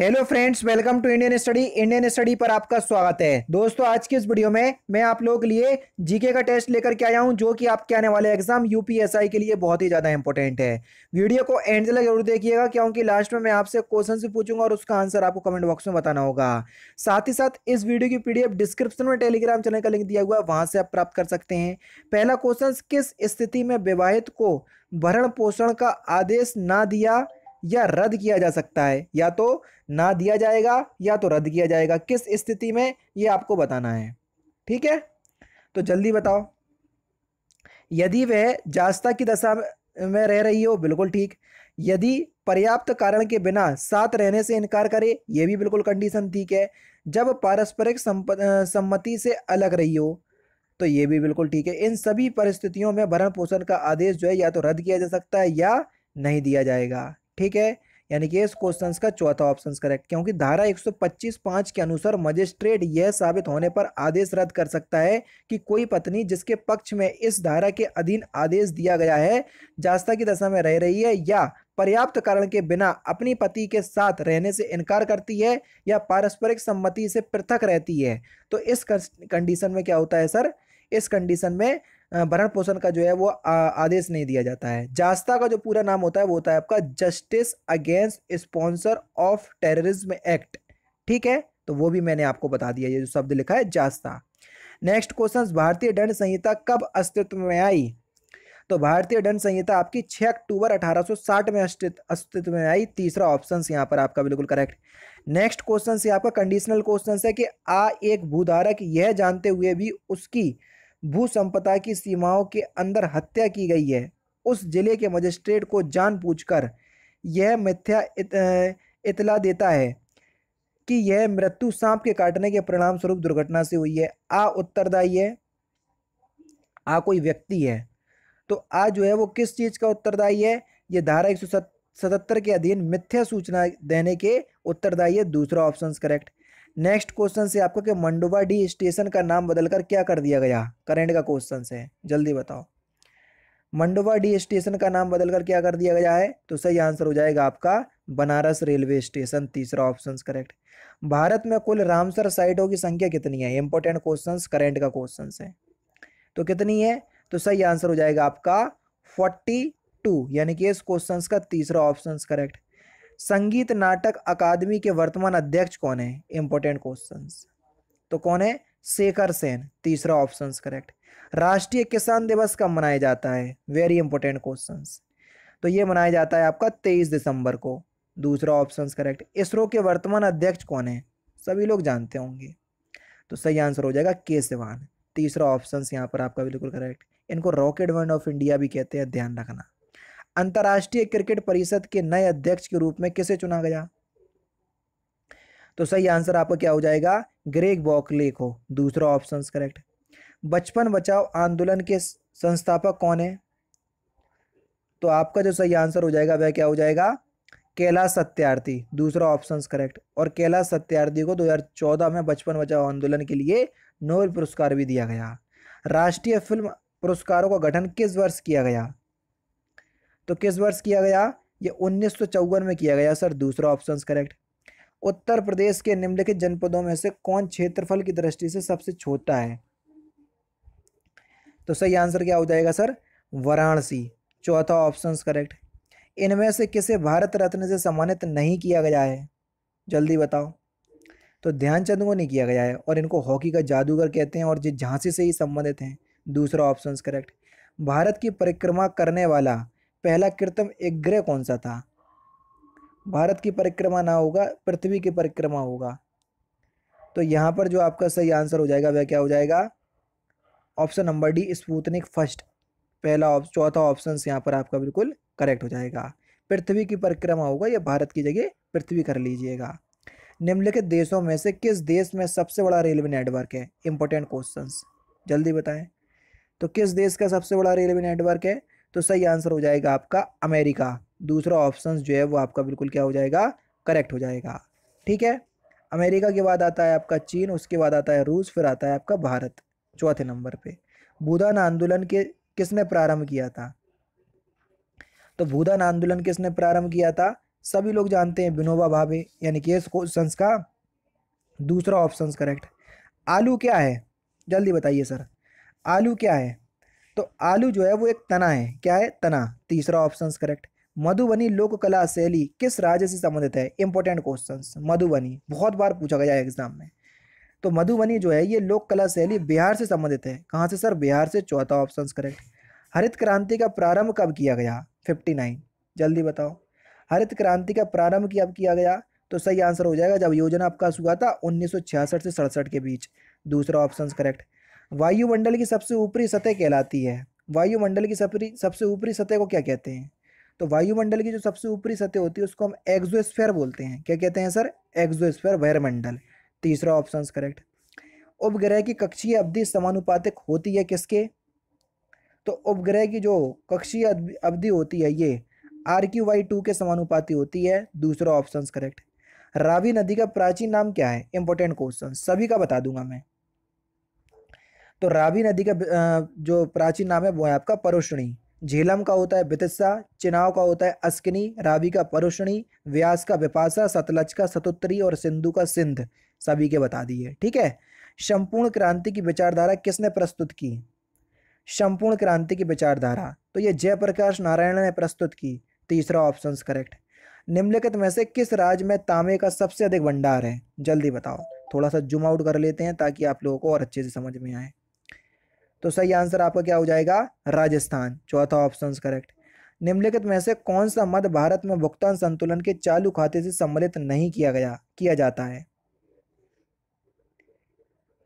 hello friends welcome to Indian study Indian study पर आपका स्वागत है दोस्तों आज की इस वीडियो में मैं आप लोगों के लिए जीके का टेस्ट लेकर के आया हूं जो कि आपके आने वाले एग्जाम यूपीएसआई के लिए बहुत ही ज़्यादा इंपॉर्टेंट है वीडियो को एंड तक जरूर देखिएगा क्योंकि लास्ट में मैं आपसे क्वेश्चन से पूछूंगा और उसका आंसर आपको कमेंट बॉक्स में बताना होगा साथ ही साथ इस वीडियो की पीडीएफ डिस्क्रिप्शन में टेलीग्राम चैनल का लिंक दिया हुआ है वहां से आप प्राप्त कर सकते हैं पहला क्वेश्चन किस स्थिति में विवाहित को भरण पोषण का आदेश ना दिया या रद्द किया जा सकता है या तो ना दिया जाएगा या तो रद्द किया जाएगा किस स्थिति में ये आपको बताना है ठीक है तो जल्दी बताओ यदि वह जास्ता की दशा में रह रही हो बिल्कुल ठीक यदि पर्याप्त कारण के बिना साथ रहने से इनकार करे ये भी बिल्कुल कंडीशन ठीक है जब पारस्परिक सम्मति से अलग रही हो तो ये भी बिल्कुल ठीक है इन सभी परिस्थितियों में भरण पोषण का आदेश जो है या तो रद्द किया जा सकता है या नहीं दिया जाएगा ठीक है यानी कि इस क्वेश्चन का चौथा ऑप्शन करेक्ट क्योंकि धारा 125 पाँच के अनुसार मजिस्ट्रेट यह साबित होने पर आदेश रद्द कर सकता है कि कोई पत्नी जिसके पक्ष में इस धारा के अधीन आदेश दिया गया है जास्ता की दशा में रह रही है या पर्याप्त कारण के बिना अपनी पति के साथ रहने से इनकार करती है या पारस्परिक सम्मति से पृथक रहती है तो इस कंडीशन में क्या होता है सर इस कंडीशन में भरण पोषण का जो है वो आदेश नहीं दिया जाता है जास्ता का जो पूरा नाम होता है वो होता है आपका justice against sponsor of terrorism act ठीक है तो वो भी मैंने आपको बता दिया ये जो शब्द लिखा है जास्ता नेक्स्ट क्वेश्चन भारतीय दंड संहिता कब अस्तित्व में आई तो भारतीय दंड संहिता आपकी 6 अक्टूबर 1860 में अस्तित्व में आई तीसरा ऑप्शन यहाँ पर आपका बिल्कुल करेक्ट नेक्स्ट क्वेश्चन आपका कंडीशनल क्वेश्चन है कि आ एक भूधारक यह जानते हुए भी उसकी भू संपदा की सीमाओं के अंदर हत्या की गई है उस जिले के मजिस्ट्रेट को जान कर यह मिथ्या इत, इतला देता है कि यह मृत्यु सांप के काटने के परिणाम स्वरूप दुर्घटना से हुई है आ उत्तरदायी है आ कोई व्यक्ति है तो आ जो है वो किस चीज़ का उत्तरदायी है ये धारा एक सौ सतहत्तर के अधीन मिथ्या सूचना देने के उत्तरदायी है दूसरा ऑप्शन करेक्ट नेक्स्ट क्वेश्चन से आपका कि मंडोवा डी स्टेशन का नाम बदलकर क्या कर दिया गया करेंट का क्वेश्चन है जल्दी बताओ मंडोवा डी स्टेशन का नाम बदलकर क्या कर दिया गया है तो सही आंसर हो जाएगा आपका बनारस रेलवे स्टेशन तीसरा ऑप्शन करेक्ट भारत में कुल रामसर साइटों की संख्या कितनी है इंपॉर्टेंट क्वेश्चन करेंट का क्वेश्चन है तो कितनी है तो सही आंसर हो जाएगा आपका फोर्टी टू यानी कि इस क्वेश्चन का तीसरा ऑप्शन करेक्ट संगीत नाटक अकादमी के वर्तमान अध्यक्ष कौन है इंपॉर्टेंट क्वेश्चन तो कौन है शेखर सेन तीसरा ऑप्शन करेक्ट राष्ट्रीय किसान दिवस कब मनाया जाता है वेरी इंपॉर्टेंट क्वेश्चन तो ये मनाया जाता है आपका तेईस दिसंबर को दूसरा ऑप्शन करेक्ट इसरो के वर्तमान अध्यक्ष कौन है सभी लोग जानते होंगे तो सही आंसर हो जाएगा के सिवान तीसरा ऑप्शन यहाँ पर आपका बिल्कुल करेक्ट इनको रॉकेट बैंड ऑफ इंडिया भी कहते हैं ध्यान रखना अंतर्राष्ट्रीय क्रिकेट परिषद के नए अध्यक्ष के रूप में किसे चुना गया तो सही आंसर आपका क्या हो जाएगा ग्रेग बॉकले को दूसरा ऑप्शन करेक्ट बचपन बचाओ आंदोलन के संस्थापक कौन है तो आपका जो सही आंसर हो जाएगा वह क्या हो जाएगा कैलाश सत्यार्थी दूसरा ऑप्शन करेक्ट और कैलाश सत्यार्थी को 2014 में बचपन बचाओ आंदोलन के लिए नोबेल पुरस्कार भी दिया गया राष्ट्रीय फिल्म पुरस्कारों का गठन किस वर्ष किया गया तो किस वर्ष किया गया ये उन्नीस में किया गया सर दूसरा ऑप्शन करेक्ट उत्तर प्रदेश के निम्नलिखित जनपदों में से कौन क्षेत्रफल की दृष्टि से सबसे छोटा है तो सही आंसर क्या हो जाएगा सर वाराणसी चौथा ऑप्शन करेक्ट इनमें से किसे भारत रत्न से सम्मानित नहीं किया गया है जल्दी बताओ तो ध्यानचंद को नहीं किया गया है और इनको हॉकी का जादूगर कहते हैं और जिस झांसी से ही संबंधित हैं दूसरा ऑप्शन करेक्ट भारत की परिक्रमा करने वाला पहला कृतम एक ग्रह कौन सा था भारत की परिक्रमा ना होगा पृथ्वी की परिक्रमा होगा तो यहाँ पर जो आपका सही आंसर हो जाएगा वह क्या हो जाएगा option number D Sputnik first पहला ऑप्शन चौथा ऑप्शन यहाँ पर आपका बिल्कुल करेक्ट हो जाएगा पृथ्वी की परिक्रमा होगा या भारत की जगह पृथ्वी कर लीजिएगा निम्नलिखित देशों में से किस देश में सबसे बड़ा रेलवे नेटवर्क है इंपॉर्टेंट क्वेश्चंस जल्दी बताएं तो किस देश का सबसे बड़ा रेलवे नेटवर्क है तो सही आंसर हो जाएगा आपका अमेरिका दूसरा ऑप्शन जो है वो आपका बिल्कुल क्या हो जाएगा करेक्ट हो जाएगा ठीक है अमेरिका के बाद आता है आपका चीन उसके बाद आता है रूस फिर आता है आपका भारत चौथे नंबर पे भूदान आंदोलन के किसने प्रारंभ किया था तो भूदान आंदोलन किसने प्रारंभ किया था सभी लोग जानते हैं विनोबा भावे यानी कि इस क्वेश्चन का दूसरा ऑप्शन करेक्ट आलू क्या है जल्दी बताइए सर आलू क्या है तो आलू जो है वो एक तना है क्या है तना तीसरा ऑप्शन करेक्ट मधुबनी लोक कला शैली किस राज्य से संबंधित है इंपॉर्टेंट क्वेश्चन मधुबनी बहुत बार पूछा गया है एग्जाम में तो मधुबनी जो है ये लोक कला शैली बिहार से संबंधित है कहाँ से सर बिहार से चौथा ऑप्शन करेक्ट हरित क्रांति का प्रारंभ कब किया गया फिफ्टी नाइन जल्दी बताओ हरित क्रांति का प्रारंभ कब किया गया तो सही आंसर हो जाएगा जब योजना आपका हुआ था उन्नीस से सड़सठ के बीच दूसरा ऑप्शन करेक्ट वायुमंडल की सबसे ऊपरी सतह कहलाती है वायुमंडल की सपरी सबसे ऊपरी सतह को क्या कहते हैं तो वायुमंडल की जो सबसे ऊपरी सतह होती है उसको हम एक्जोस्फेयर बोलते हैं क्या कहते हैं सर एक्जोस्फेयर वायुमंडल तीसरा ऑप्शन करेक्ट उपग्रह की कक्षीय अवधि समानुपातिक होती है किसके तो उपग्रह की जो कक्षीय अवधि होती है ये आर क्यू वाई टू के समानुपाती होती है दूसरा ऑप्शन करेक्ट रावी नदी का प्राचीन नाम क्या है इंपॉर्टेंट क्वेश्चन सभी का बता दूंगा मैं तो रावी नदी का जो प्राचीन नाम है वो है आपका परोषणी झेलम का होता है बितसा चिनाव का होता है अस्किनी रावी का परोषणी व्यास का विपासा सतलज का सतुत्तरी और सिंधु का सिंध सभी के बता दिए ठीक है संपूर्ण क्रांति की विचारधारा किसने प्रस्तुत की संपूर्ण क्रांति की विचारधारा तो ये जयप्रकाश नारायण ने प्रस्तुत की तीसरा ऑप्शन करेक्ट निम्नलिखित में से किस राज्य में तांबे का सबसे अधिक भंडार है जल्दी बताओ थोड़ा सा जूम आउट कर लेते हैं ताकि आप लोगों को और अच्छे से समझ में आए तो सही आंसर आपका क्या हो जाएगा राजस्थान चौथा ऑप्शन करेक्ट निम्नलिखित में से कौन सा मद भारत में भुगतान संतुलन के चालू खाते से सम्मिलित नहीं किया गया किया जाता है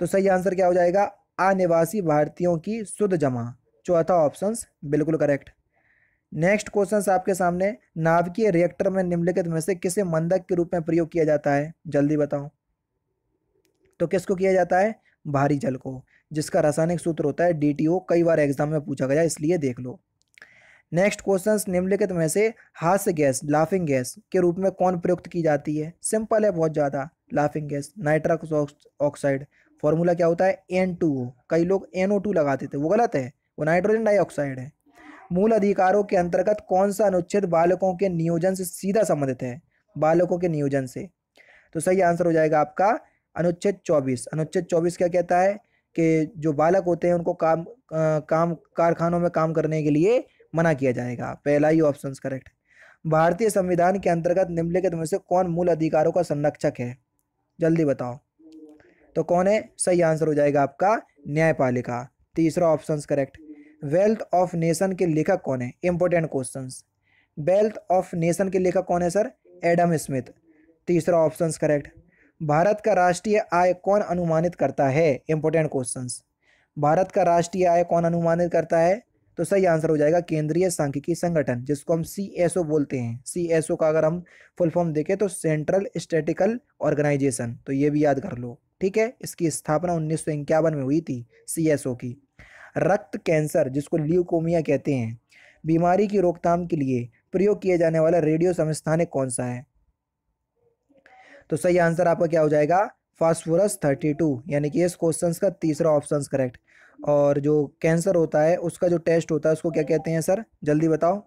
तो सही आंसर क्या हो जाएगा अनिवासी भारतीयों की शुद्ध जमा चौथा ऑप्शन बिल्कुल करेक्ट नेक्स्ट क्वेश्चन आपके सामने नाभिकीय रिएक्टर में निम्नलिखित में से किसे मंदक के रूप में प्रयोग किया जाता है जल्दी बताओ तो किसको किया जाता है भारी जल को जिसका रासायनिक सूत्र होता है डी कई बार एग्जाम में पूछा गया इसलिए देख लो नेक्स्ट क्वेश्चन निम्नलिखित में से हास्य गैस लाफिंग गैस के रूप में कौन प्रयुक्त की जाती है सिंपल है बहुत ज़्यादा laughing gas nitrous oxide formula क्या होता है एन कई लोग एन लगाते थे वो गलत है वो नाइट्रोजन डाइऑक्साइड है मूल अधिकारों के अंतर्गत कौन सा अनुच्छेद बालकों के नियोजन से सीधा संबंधित है बालकों के नियोजन से तो सही आंसर हो जाएगा आपका अनुच्छेद 24 अनुच्छेद 24 क्या कहता है के जो बालक होते हैं उनको काम आ, काम कारखानों में काम करने के लिए मना किया जाएगा पहला ही ऑप्शन करेक्ट है भारतीय संविधान के अंतर्गत निम्नलिखित में से कौन मूल अधिकारों का संरक्षक है जल्दी बताओ तो कौन है सही आंसर हो जाएगा आपका न्यायपालिका तीसरा option correct wealth of nation के लेखक कौन है important question wealth of nation के लेखक कौन है सर एडम स्मिथ तीसरा ऑप्शन करेक्ट भारत का राष्ट्रीय आय कौन अनुमानित करता है इंपॉर्टेंट क्वेश्चन भारत का राष्ट्रीय आय कौन अनुमानित करता है तो सही आंसर हो जाएगा केंद्रीय सांख्यिकी संगठन जिसको हम सी एस ओ बोलते हैं सी एस ओ का अगर हम फुल फॉर्म देखें तो सेंट्रल स्टेटिकल ऑर्गेनाइजेशन तो ये भी याद कर लो ठीक है इसकी स्थापना उन्नीस में हुई थी सी एस ओ की रक्त कैंसर जिसको ल्यूकोमिया कहते हैं बीमारी की रोकथाम के लिए प्रयोग किए जाने वाला रेडियो संस्थानिक कौन सा है तो सही आंसर आपका क्या हो जाएगा फास्फोरस टू यानी कि इस क्वेश्चन का तीसरा ऑप्शन करेक्ट और जो कैंसर होता है उसका जो टेस्ट होता है उसको क्या कहते हैं सर जल्दी बताओ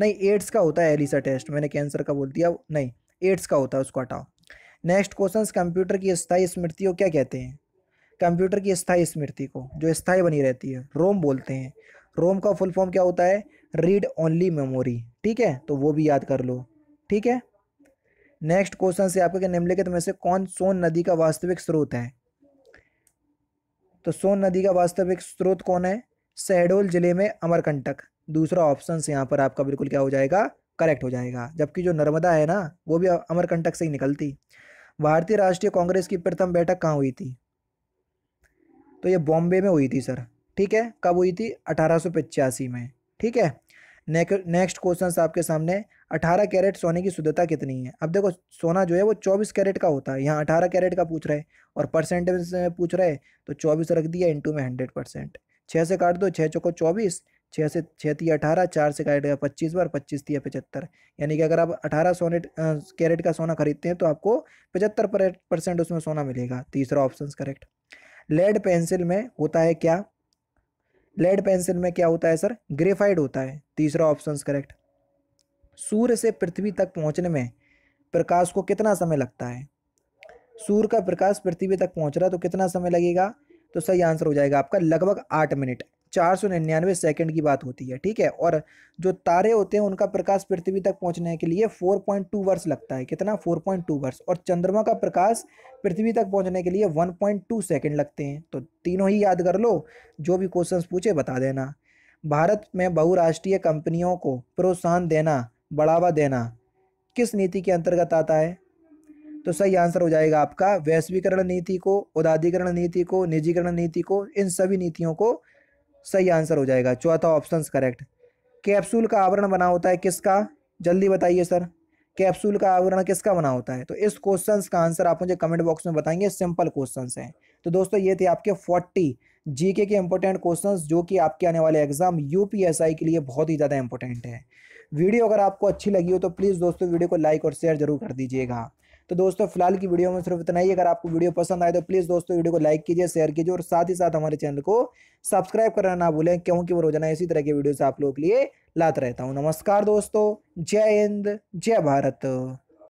नहीं एड्स का होता है एलिसा टेस्ट मैंने कैंसर का बोल दिया नहीं एड्स का होता है उसको हटाओ नेक्स्ट क्वेश्चन कंप्यूटर की स्थायी स्मृति को क्या कहते हैं कंप्यूटर की स्थायी स्मृति को जो स्थायी बनी रहती है रोम बोलते हैं रोम का फुल फॉर्म क्या होता है रीड ओनली मेमोरी ठीक है तो वो भी याद कर लो ठीक है नेक्स्ट क्वेश्चन से आपका निम्नलिखित में से कौन सोन नदी का वास्तविक स्रोत है तो सोन नदी का वास्तविक स्रोत कौन है शहडोल जिले में अमरकंटक दूसरा ऑप्शन से यहाँ पर आपका बिल्कुल क्या हो जाएगा करेक्ट हो जाएगा जबकि जो नर्मदा है ना वो भी अमरकंटक से ही निकलती भारतीय राष्ट्रीय कांग्रेस की प्रथम बैठक कहाँ हुई थी तो ये बॉम्बे में हुई थी सर ठीक है कब हुई थी अठारह में ठीक है नेक्स्ट क्वेश्चन आपके सामने अठारह कैरेट सोने की शुद्धता कितनी है अब देखो सोना जो है वो चौबीस कैरेट का होता है यहाँ अठारह कैरेट का पूछ रहे हैं और परसेंटेज पूछ रहे तो चौबीस रख दिया इंटू में हंड्रेड परसेंट छः से काट दो छः चौको चौबीस छः से छः थी अठारह चार से काट गया पच्चीस बार पच्चीस तीन पचहत्तर यानी कि अगर आप अठारह सोने कैरेट का सोना खरीदते हैं तो आपको पचहत्तर परसेंट उसमें सोना मिलेगा तीसरा ऑप्शन करेक्ट लेड पेंसिल में होता है क्या लेड पेंसिल में क्या होता है सर ग्रेफाइड होता है तीसरा ऑप्शन करेक्ट सूर्य से पृथ्वी तक पहुंचने में प्रकाश को कितना समय लगता है सूर्य का प्रकाश पृथ्वी तक पहुंच रहा तो कितना समय लगेगा तो सही आंसर हो जाएगा आपका लगभग आठ मिनट चार सौ निन्यानवे सेकेंड की बात होती है ठीक है और जो तारे होते हैं उनका प्रकाश पृथ्वी तक पहुंचने के लिए फोर पॉइंट टू वर्ष लगता है कितना फोर पॉइंट टू वर्ष और चंद्रमा का प्रकाश पृथ्वी तक पहुंचने के लिए वन पॉइंट टू सेकेंड लगते हैं तो तीनों ही याद कर लो जो भी क्वेश्चन पूछे बता देना भारत में बहुराष्ट्रीय कंपनियों को प्रोत्साहन देना बढ़ावा देना किस नीति के अंतर्गत आता है तो सही आंसर हो जाएगा आपका वैश्वीकरण नीति को उदाधिकरण नीति को निजीकरण नीति को इन सभी नीतियों को सही आंसर हो जाएगा चौथा ऑप्शन करेक्ट कैप्सूल का आवरण बना होता है किसका जल्दी बताइए सर कैप्सूल का आवरण किसका बना होता है तो इस क्वेश्चन का आंसर आप मुझे कमेंट बॉक्स में बताएंगे सिंपल क्वेश्चन हैं तो दोस्तों ये थे आपके फोर्टी जीके के इंपॉर्टेंट क्वेश्चंस जो कि आपके आने वाले एग्जाम यूपीएसआई के लिए बहुत ही ज़्यादा इंपॉर्टेंट है वीडियो अगर आपको अच्छी लगी हो तो प्लीज़ दोस्तों वीडियो को लाइक और शेयर जरूर कर दीजिएगा तो दोस्तों फिलहाल की वीडियो में सिर्फ इतना ही अगर आपको वीडियो पसंद आए तो प्लीज़ दोस्तों वीडियो को लाइक कीजिए शेयर कीजिए और साथ ही साथ हमारे चैनल को सब्सक्राइब करना ना भूलें क्योंकि वो रोजाना इसी तरह के वीडियोस आप लोगों के लिए लाता रहता हूँ नमस्कार दोस्तों जय हिंद जय भारत